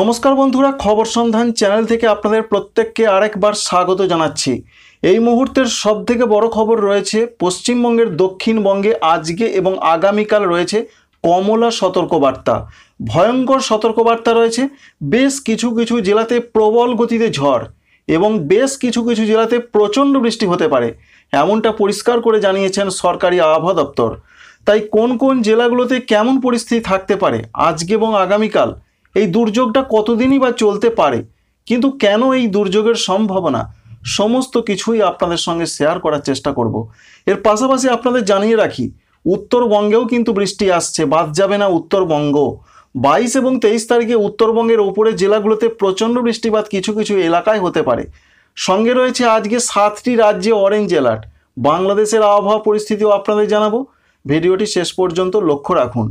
নমস্কার বন্ধুরা খবর সন্ধান চ্যানেল থেকে আপনাদের প্রত্যেককে আরেকবার স্বাগত জানাচ্ছি এই মুহূর্তের সবথেকে বড় খবর রয়েছে পশ্চিমবঙ্গের দক্ষিণবঙ্গে আজকে এবং আগামীকাল রয়েছে কমলা সতর্কবার্তা ভয়ঙ্কর সতর্কবার্তা রয়েছে বেশ কিছু কিছু জেলাতে প্রবল গতিতে ঝড় এবং বেশ কিছু কিছু জেলাতে প্রচণ্ড বৃষ্টি হতে পারে এমনটা পরিষ্কার করে জানিয়েছেন সরকারি আবহাওয়া দপ্তর তাই কোন কোন জেলাগুলোতে কেমন পরিস্থিতি থাকতে পারে আজকে এবং আগামীকাল এই দুর্যোগটা কতদিনই বা চলতে পারে কিন্তু কেন এই দুর্যোগের সম্ভাবনা সমস্ত কিছুই আপনাদের সঙ্গে শেয়ার করার চেষ্টা করব। এর পাশাপাশি আপনাদের জানিয়ে রাখি উত্তরবঙ্গেও কিন্তু বৃষ্টি আসছে বাদ যাবে না উত্তরবঙ্গ বাইশ এবং তেইশ তারিখে উত্তরবঙ্গের ওপরে জেলাগুলোতে প্রচণ্ড বৃষ্টিপাত কিছু কিছু এলাকায় হতে পারে সঙ্গে রয়েছে আজকে সাতটি রাজ্যে অরেঞ্জ অ্যালার্ট বাংলাদেশের আবহাওয়া পরিস্থিতিও আপনাদের জানাবো ভিডিওটি শেষ পর্যন্ত লক্ষ্য রাখুন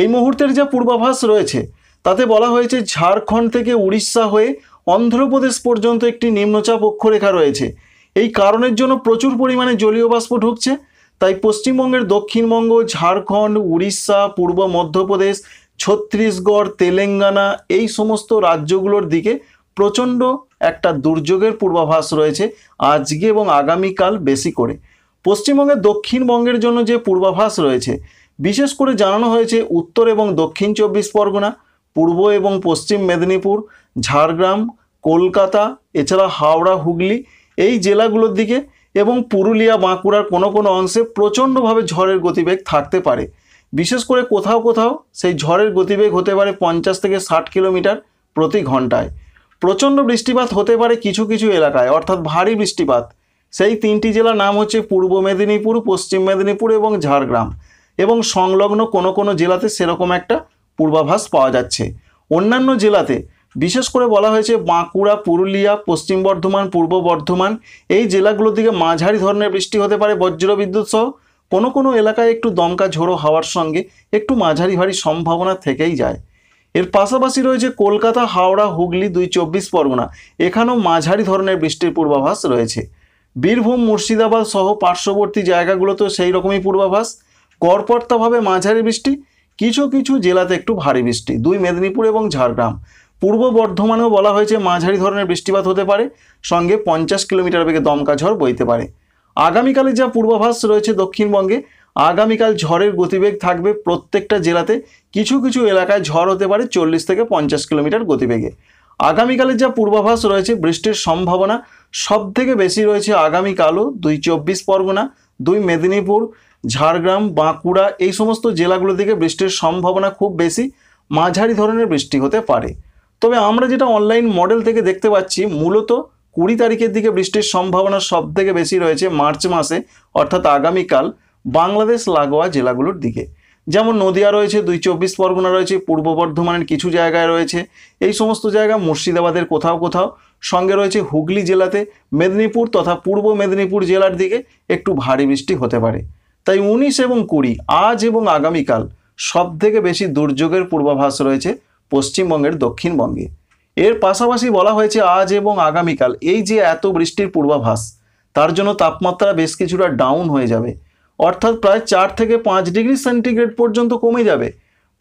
এই মুহূর্তের যা পূর্বাভাস রয়েছে তাতে বলা হয়েছে ঝাড়খণ্ড থেকে উড়িষ্যা হয়ে অন্ধ্রপ্রদেশ পর্যন্ত একটি নিম্নচাপ অক্ষরেখা রয়েছে এই কারণের জন্য প্রচুর পরিমাণে জলীয় বাষ্প ঢুকছে তাই পশ্চিমবঙ্গের দক্ষিণবঙ্গ ঝাড়খণ্ড উড়িষ্যা পূর্ব মধ্যপ্রদেশ ছত্তিশগড় তেলেঙ্গানা এই সমস্ত রাজ্যগুলোর দিকে প্রচণ্ড একটা দুর্যোগের পূর্বাভাস রয়েছে আজকে এবং আগামীকাল বেশি করে পশ্চিমবঙ্গের দক্ষিণবঙ্গের জন্য যে পূর্বাভাস রয়েছে বিশেষ করে জানানো হয়েছে উত্তর এবং দক্ষিণ চব্বিশ পরগনা পূর্ব এবং পশ্চিম মেদিনীপুর ঝাড়গ্রাম কলকাতা এছাড়া হাওড়া হুগলি এই জেলাগুলোর দিকে এবং পুরুলিয়া বাঁকুড়ার কোনো কোনো অংশে প্রচণ্ডভাবে ঝড়ের গতিবেগ থাকতে পারে বিশেষ করে কোথাও কোথাও সেই ঝড়ের গতিবেগ হতে পারে পঞ্চাশ থেকে ষাট কিলোমিটার প্রতি ঘন্টায় প্রচণ্ড বৃষ্টিপাত হতে পারে কিছু কিছু এলাকায় অর্থাৎ ভারী বৃষ্টিপাত সেই তিনটি জেলার নাম হচ্ছে পূর্ব মেদিনীপুর পশ্চিম মেদিনীপুর এবং ঝাড়গ্রাম এবং সংলগ্ন কোনো কোনো জেলাতে সেরকম একটা পূর্বাভাস পাওয়া যাচ্ছে অন্যান্য জেলাতে বিশেষ করে বলা হয়েছে বাঁকুড়া পুরুলিয়া পশ্চিম বর্ধমান পূর্ব বর্ধমান এই জেলাগুলোর দিকে মাঝারি ধরনের বৃষ্টি হতে পারে বজ্র বিদ্যুৎ সহ কোনো কোনো এলাকায় একটু দমকা ঝোড়ো হাওয়ার সঙ্গে একটু মাঝারি ভারী সম্ভাবনা থেকেই যায় এর পাশাপাশি রয়েছে কলকাতা হাওড়া হুগলি দুই চব্বিশ পরগনা এখানেও মাঝারি ধরনের বৃষ্টির পূর্বাভাস রয়েছে বীরভূম মুর্শিদাবাদ সহ পার্শ্ববর্তী জায়গাগুলোতেও সেই রকমই পূর্বাভাস গড়পর্তাভাবে মাঝারি বৃষ্টি কিছু কিছু জেলাতে একটু ভারী বৃষ্টি দুই মেদিনীপুর এবং ঝাড়গ্রাম পূর্ব বর্ধমানেও বলা হয়েছে মাঝারি ধরনের বৃষ্টিপাত হতে পারে সঙ্গে পঞ্চাশ কিলোমিটার বেগে দমকা ঝড় বইতে পারে আগামীকালের যা পূর্বাভাস রয়েছে দক্ষিণবঙ্গে আগামীকাল ঝড়ের গতিবেগ থাকবে প্রত্যেকটা জেলাতে কিছু কিছু এলাকায় ঝড় হতে পারে চল্লিশ থেকে পঞ্চাশ কিলোমিটার গতিবেগে আগামীকালের যা পূর্বাভাস রয়েছে বৃষ্টির সম্ভাবনা সব থেকে বেশি রয়েছে আগামীকালও দুই চব্বিশ পরগনা দুই মেদিনীপুর ঝাড়গ্রাম বাঁকুড়া এই সমস্ত জেলাগুলো থেকে বৃষ্টির সম্ভাবনা খুব বেশি মাঝারি ধরনের বৃষ্টি হতে পারে তবে আমরা যেটা অনলাইন মডেল থেকে দেখতে পাচ্ছি মূলত কুড়ি তারিখের দিকে বৃষ্টির সম্ভাবনা সব থেকে বেশি রয়েছে মার্চ মাসে অর্থাৎ আগামীকাল বাংলাদেশ লাগোয়া জেলাগুলোর দিকে যেমন নদিয়া রয়েছে দুই চব্বিশ পরগনা রয়েছে পূর্ব বর্ধমানের কিছু জায়গায় রয়েছে এই সমস্ত জায়গা মুর্শিদাবাদের কোথাও কোথাও সঙ্গে রয়েছে হুগলি জেলাতে মেদিনীপুর তথা পূর্ব মেদিনীপুর জেলার দিকে একটু ভারী বৃষ্টি হতে পারে তাই উনিশ এবং কুড়ি আজ এবং আগামীকাল সবথেকে বেশি দুর্যোগের পূর্বাভাস রয়েছে পশ্চিমবঙ্গের দক্ষিণবঙ্গে এর পাশাপাশি বলা হয়েছে আজ এবং আগামীকাল এই যে এত বৃষ্টির পূর্বাভাস তার জন্য তাপমাত্রা বেশ কিছুটা ডাউন হয়ে যাবে অর্থাৎ প্রায় চার থেকে পাঁচ ডিগ্রি সেন্টিগ্রেড পর্যন্ত কমে যাবে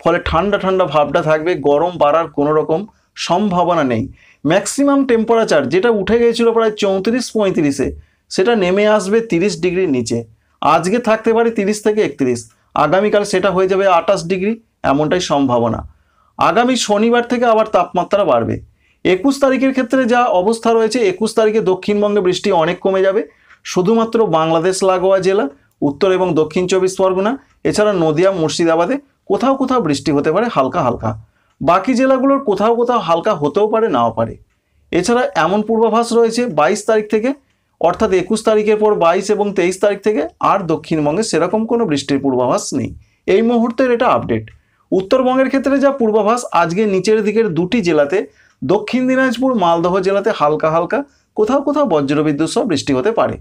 ফলে ঠান্ডা ঠান্ডা ভাবটা থাকবে গরম বাড়ার কোনো রকম সম্ভাবনা নেই ম্যাক্সিমাম টেম্পারেচার যেটা উঠে গিয়েছিল প্রায় চৌত্রিশ পঁয়ত্রিশে সেটা নেমে আসবে তিরিশ ডিগ্রির নিচে আজকে থাকতে পারে তিরিশ থেকে একত্রিশ আগামীকাল সেটা হয়ে যাবে আঠাশ ডিগ্রি এমনটাই সম্ভাবনা আগামী শনিবার থেকে আবার তাপমাত্রা বাড়বে একুশ তারিখের ক্ষেত্রে যা অবস্থা রয়েছে একুশ তারিখে দক্ষিণবঙ্গে বৃষ্টি অনেক কমে যাবে শুধুমাত্র বাংলাদেশ লাগোয়া জেলা উত্তর এবং দক্ষিণ চব্বিশ পরগনা এছাড়া নদিয়া মুর্শিদাবাদে কোথাও কোথাও বৃষ্টি হতে পারে হালকা হালকা বাকি জেলাগুলোর কোথাও কোথাও হালকা হতেও পারে নাও পারে এছাড়া এমন পূর্বাভাস রয়েছে বাইশ তারিখ থেকে অর্থাৎ একুশ তারিখের পর বাইশ এবং তেইশ তারিখ থেকে আর দক্ষিণবঙ্গে সেরকম কোনো বৃষ্টির পূর্বাভাস নেই এই মুহূর্তের এটা আপডেট উত্তরবঙ্গের ক্ষেত্রে যা পূর্বাভাস আজকে নিচের দিকের দুটি জেলাতে দক্ষিণ দিনাজপুর মালদহ জেলাতে হালকা হালকা কোথাও কোথাও বজ্রবিদ্যুৎ সহ বৃষ্টি হতে পারে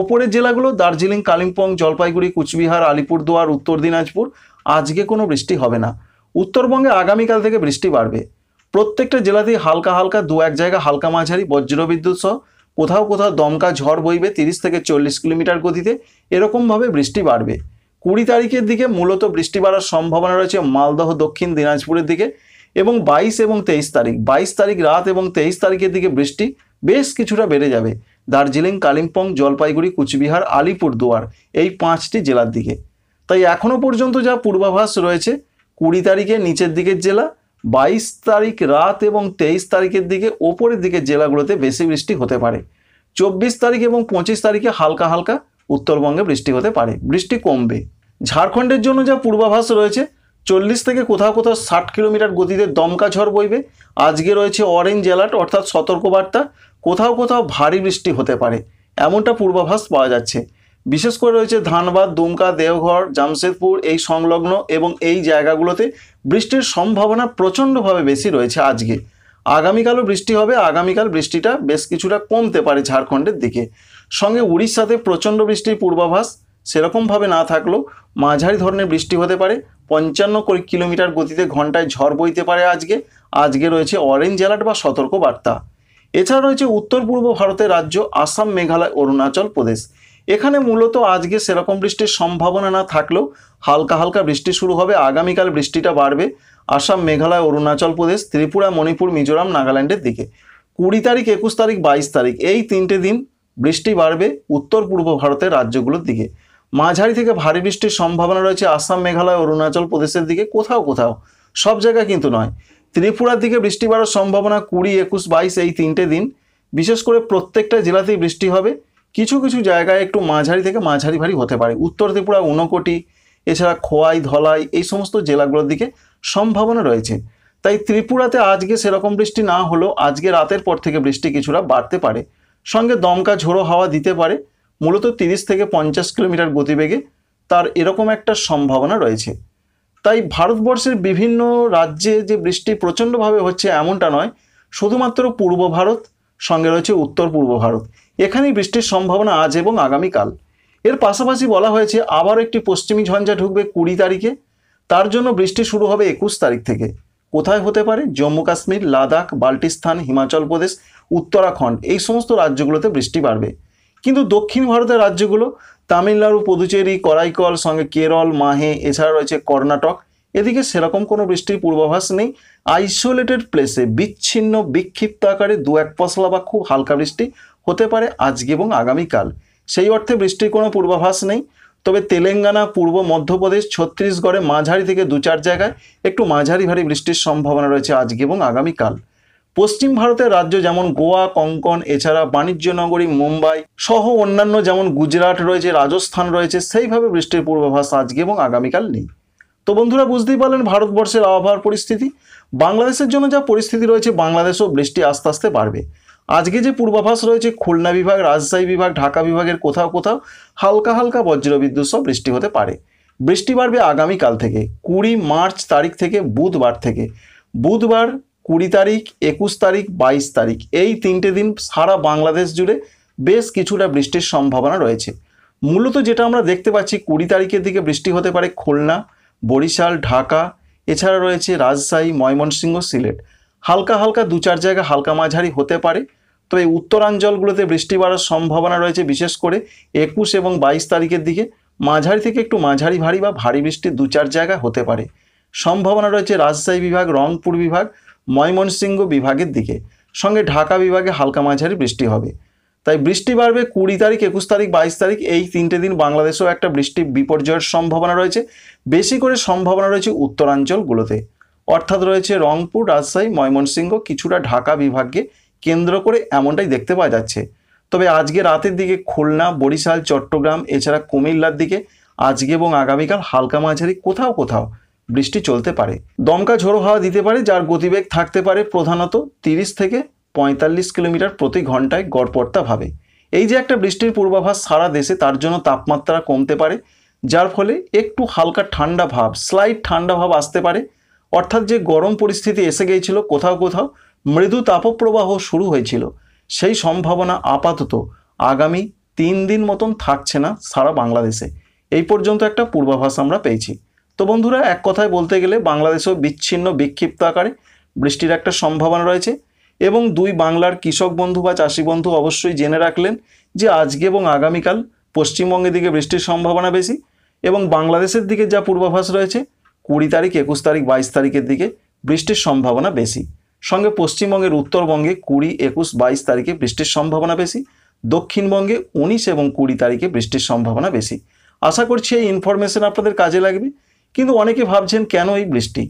ওপরের জেলাগুলো দার্জিলিং কালিম্পং জলপাইগুড়ি কুচবিহার আলিপুরদুয়ার উত্তর দিনাজপুর আজকে কোনো বৃষ্টি হবে না উত্তরবঙ্গে আগামীকাল থেকে বৃষ্টি বাড়বে প্রত্যেকটা জেলাতেই হালকা হালকা দু এক জায়গা হালকা মাঝারি বজ্রবিদ্যুৎ সহ কোথাও কোথাও দমকা ঝড় বইবে তিরিশ থেকে চল্লিশ কিলোমিটার গতিতে এরকমভাবে বৃষ্টি বাড়বে কুড়ি তারিখের দিকে মূলত বৃষ্টি বাড়ার সম্ভাবনা রয়েছে মালদহ দক্ষিণ দিনাজপুরের দিকে এবং বাইশ এবং তেইশ তারিখ বাইশ তারিখ রাত এবং তেইশ তারিখের দিকে বৃষ্টি বেশ কিছুটা বেড়ে যাবে দার্জিলিং কালিম্পং জলপাইগুড়ি কুচবিহার আলিপুরদুয়ার এই পাঁচটি জেলার দিকে তাই এখনও পর্যন্ত যা পূর্বাভাস রয়েছে কুড়ি তারিখে নিচের দিকের জেলা বাইশ তারিখ রাত এবং তেইশ তারিখের দিকে ওপরের দিকে জেলাগুলোতে বেশি বৃষ্টি হতে পারে চব্বিশ তারিখ এবং পঁচিশ তারিখে হালকা হালকা উত্তরবঙ্গে বৃষ্টি হতে পারে বৃষ্টি কমবে ঝাড়খণ্ডের জন্য যা পূর্বাভাস রয়েছে চল্লিশ থেকে কোথাও কোথাও ষাট কিলোমিটার গতিতে দমকা ঝড় বইবে আজকে রয়েছে অরেঞ্জ অ্যালার্ট অর্থাৎ সতর্কবার্তা কোথাও কোথাও ভারী বৃষ্টি হতে পারে এমনটা পূর্বাভাস পাওয়া যাচ্ছে বিশেষ করে রয়েছে ধানবাদ দুমকা দেওঘর জামশেদপুর এই সংলগ্ন এবং এই জায়গাগুলোতে বৃষ্টির সম্ভাবনা প্রচণ্ডভাবে বেশি রয়েছে আজকে আগামীকালও বৃষ্টি হবে আগামীকাল বৃষ্টিটা বেশ কিছুটা কমতে পারে ঝাড়খণ্ডের দিকে সঙ্গে উড়িষ্যাতে প্রচণ্ড বৃষ্টির পূর্বাভাস সেরকমভাবে না থাকলেও মাঝারি ধরনের বৃষ্টি হতে পারে পঞ্চান্ন করে কিলোমিটার গতিতে ঘন্টায় ঝড় বইতে পারে আজকে আজকে রয়েছে অরেঞ্জ অ্যালার্ট বা সতর্ক বার্তা এছাড়া রয়েছে উত্তর পূর্ব ভারতের রাজ্য আসাম মেঘালয় অরুণাচল প্রদেশ এখানে মূলত আজকে সেরকম বৃষ্টির সম্ভাবনা না থাকলেও হালকা হালকা বৃষ্টি শুরু হবে আগামীকাল বৃষ্টিটা বাড়বে আসাম মেঘালয় অরুণাচল প্রদেশ ত্রিপুরা মণিপুর মিজোরাম নাগাল্যান্ডের দিকে কুড়ি তারিখ একুশ তারিখ বাইশ তারিখ এই তিনটে দিন বৃষ্টি বাড়বে উত্তর পূর্ব ভারতের রাজ্যগুলোর দিকে মাঝারি থেকে ভারী বৃষ্টির সম্ভাবনা রয়েছে আসাম মেঘালয় অরুণাচল প্রদেশের দিকে কোথাও কোথাও সব জায়গা কিন্তু নয় ত্রিপুরার দিকে বৃষ্টি বাড়ার সম্ভাবনা কুড়ি একুশ বাইশ এই তিনটে দিন বিশেষ করে প্রত্যেকটা জেলাতেই বৃষ্টি হবে কিছু কিছু জায়গায় একটু মাঝারি থেকে মাঝারি ভারী হতে পারে উত্তর ত্রিপুরা উনকোটি এছাড়া খোয়াই ধলাই এই সমস্ত জেলাগুলোর দিকে সম্ভাবনা রয়েছে তাই ত্রিপুরাতে আজকে সেরকম বৃষ্টি না হলেও আজকে রাতের পর থেকে বৃষ্টি কিছুটা বাড়তে পারে সঙ্গে দমকা ঝোড়ো হাওয়া দিতে পারে মূলত তিরিশ থেকে পঞ্চাশ কিলোমিটার গতিবেগে তার এরকম একটা সম্ভাবনা রয়েছে তাই ভারতবর্ষের বিভিন্ন রাজ্যে যে বৃষ্টি প্রচণ্ডভাবে হচ্ছে এমনটা নয় শুধুমাত্র পূর্ব ভারত সঙ্গে রয়েছে উত্তর পূর্ব ভারত এখানেই বৃষ্টির সম্ভাবনা আজ এবং আগামীকাল এর পাশাপাশি বলা হয়েছে আবার একটি পশ্চিমী ঝঞ্ঝা ঢুকবে কুড়ি তারিখে তার জন্য বৃষ্টি শুরু হবে একুশ তারিখ থেকে কোথায় হতে পারে জম্মু কাশ্মীর লাদাখ বাল্টিস্তান হিমাচল প্রদেশ উত্তরাখণ্ড এই সমস্ত রাজ্যগুলোতে বৃষ্টি বাড়বে কিন্তু দক্ষিণ ভারতের রাজ্যগুলো তামিলনাড়ু পুদুচেরি করাইকল সঙ্গে কেরল মাহে এছাড়া রয়েছে কর্ণাটক এদিকে সেরকম কোনো বৃষ্টির পূর্বাভাস নেই আইসোলেটেড প্লেসে বিচ্ছিন্ন বিক্ষিপ্ত আকারে দু এক পশলা বা খুব হালকা বৃষ্টি হতে পারে আজকে এবং আগামীকাল সেই অর্থে বৃষ্টির কোনো পূর্বাভাস নেই তবে তেলেঙ্গানা পূর্ব মধ্যপ্রদেশ ছত্তিশগড়ে মাঝারি থেকে দু চার জায়গায় একটু মাঝারি ভারী বৃষ্টির সম্ভাবনা রয়েছে আজকে এবং আগামীকাল পশ্চিম ভারতের রাজ্য যেমন গোয়া কঙ্কন এছাড়া বাণিজ্য নগরী মুম্বাই সহ অন্যান্য যেমন গুজরাট রয়েছে রাজস্থান রয়েছে সেইভাবে বৃষ্টির পূর্বাভাস আজকে এবং আগামীকাল নেই তো বন্ধুরা বুঝতেই পারলেন ভারতবর্ষের আবহাওয়ার পরিস্থিতি বাংলাদেশের জন্য যা পরিস্থিতি রয়েছে বাংলাদেশও বৃষ্টি আস্তে আস্তে বাড়বে আজকে যে পূর্বাভাস রয়েছে খুলনা বিভাগ রাজশাহী বিভাগ ঢাকা বিভাগের কোথাও কোথাও হালকা হালকা বজ্রবিদ্যুৎ সহ বৃষ্টি হতে পারে বৃষ্টি বাড়বে আগামীকাল থেকে কুড়ি মার্চ তারিখ থেকে বুধবার থেকে বুধবার কুড়ি তারিখ একুশ তারিখ বাইশ তারিখ এই তিনটে দিন সারা বাংলাদেশ জুড়ে বেশ কিছুটা বৃষ্টির সম্ভাবনা রয়েছে মূলত যেটা আমরা দেখতে পাচ্ছি কুড়ি তারিখের দিকে বৃষ্টি হতে পারে খুলনা বরিশাল ঢাকা এছাড়া রয়েছে রাজশাহী ময়মনসিংহ সিলেট হালকা হালকা দু চার জায়গা হালকা মাঝারি হতে পারে তবে উত্তরাঞ্চলগুলোতে বৃষ্টি বাড়ার সম্ভাবনা রয়েছে বিশেষ করে একুশ এবং বাইশ তারিখের দিকে মাঝারি থেকে একটু মাঝারি ভারী বা ভারী বৃষ্টি দু চার জায়গা হতে পারে সম্ভাবনা রয়েছে রাজশাহী বিভাগ রংপুর বিভাগ ময়মনসিংহ বিভাগের দিকে সঙ্গে ঢাকা বিভাগে হালকা মাঝারি বৃষ্টি হবে তাই বৃষ্টি বাড়বে কুড়ি তারিখ একুশ তারিখ বাইশ তারিখ এই তিনটে দিন বাংলাদেশেও একটা বৃষ্টি বিপর্যয়ের সম্ভাবনা রয়েছে বেশি করে সম্ভাবনা রয়েছে উত্তরাঞ্চলগুলোতে অর্থাৎ রয়েছে রংপুর রাজশাহী ময়মনসিংহ কিছুটা ঢাকা বিভাগে কেন্দ্র করে এমনটাই দেখতে পাওয়া যাচ্ছে তবে আজকে রাতের দিকে খুলনা বরিশাল চট্টগ্রাম এছাড়া কুমিল্লার দিকে আজকে এবং আগামীকাল হালকা মাঝারি কোথাও কোথাও বৃষ্টি চলতে পারে দমকা ঝোড়ো হাওয়া দিতে পারে যার গতিবেগ থাকতে পারে প্রধানত 30 থেকে পঁয়তাল্লিশ কিলোমিটার প্রতি ঘন্টায় গড়পড়তাভাবে এই যে একটা বৃষ্টির পূর্বাভাস সারা দেশে তার জন্য তাপমাত্রা কমতে পারে যার ফলে একটু হালকা ঠান্ডা ভাব স্লাইড ঠান্ডা ভাব আসতে পারে অর্থাৎ যে গরম পরিস্থিতি এসে গিয়েছিল কোথাও কোথাও মৃদু তাপপ্রবাহ শুরু হয়েছিল সেই সম্ভাবনা আপাতত আগামী তিন দিন মতন থাকছে না সারা বাংলাদেশে এই পর্যন্ত একটা পূর্বাভাস আমরা পেয়েছি তো বন্ধুরা এক কথায় বলতে গেলে বাংলাদেশেও বিচ্ছিন্ন বিক্ষিপ্ত আকারে বৃষ্টির একটা সম্ভাবনা রয়েছে এবং দুই বাংলার কৃষক বন্ধু বা চাষি বন্ধু অবশ্যই জেনে রাখলেন যে আজকে এবং আগামীকাল পশ্চিমবঙ্গের দিকে বৃষ্টির সম্ভাবনা বেশি এবং বাংলাদেশের দিকে যা পূর্বাভাস রয়েছে কুড়ি তারিখ একুশ তারিখ বাইশ তারিখের দিকে বৃষ্টির সম্ভাবনা বেশি সঙ্গে পশ্চিমবঙ্গের উত্তরবঙ্গে কুড়ি একুশ বাইশ তারিখে বৃষ্টির সম্ভাবনা বেশি দক্ষিণবঙ্গে উনিশ এবং কুড়ি তারিখে বৃষ্টির সম্ভাবনা বেশি আশা করছি এই ইনফরমেশন আপনাদের কাজে লাগবে কিন্তু অনেকে ভাবছেন কেন এই বৃষ্টি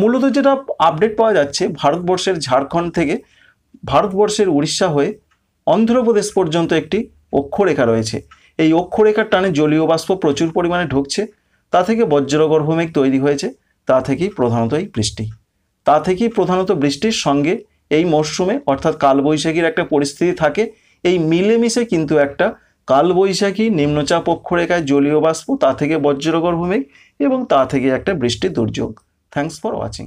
মূলত যেটা আপডেট পাওয়া যাচ্ছে ভারতবর্ষের ঝাড়খণ্ড থেকে ভারতবর্ষের উড়িষ্যা হয়ে অন্ধ্রপ্রদেশ পর্যন্ত একটি অক্ষরেখা রয়েছে এই অক্ষরেখার টানে জলীয় বাষ্প প্রচুর পরিমাণে ঢুকছে তা থেকে বজ্রগর্ভমেঘ তৈরি হয়েছে তা থেকেই প্রধানত এই বৃষ্টি তা থেকেই প্রধানত বৃষ্টির সঙ্গে এই মরশুমে অর্থাৎ কালবৈশাখীর একটা পরিস্থিতি থাকে এই মিলেমিশে কিন্তু একটা কালবৈশাখী নিম্নচাপ অক্ষরেখায় জলীয় বাষ্প তা থেকে বজ্রগর্ভমেঘ এবং তা থেকে একটা বৃষ্টি দুর্যোগ থ্যাংকস ফর ওয়াচিং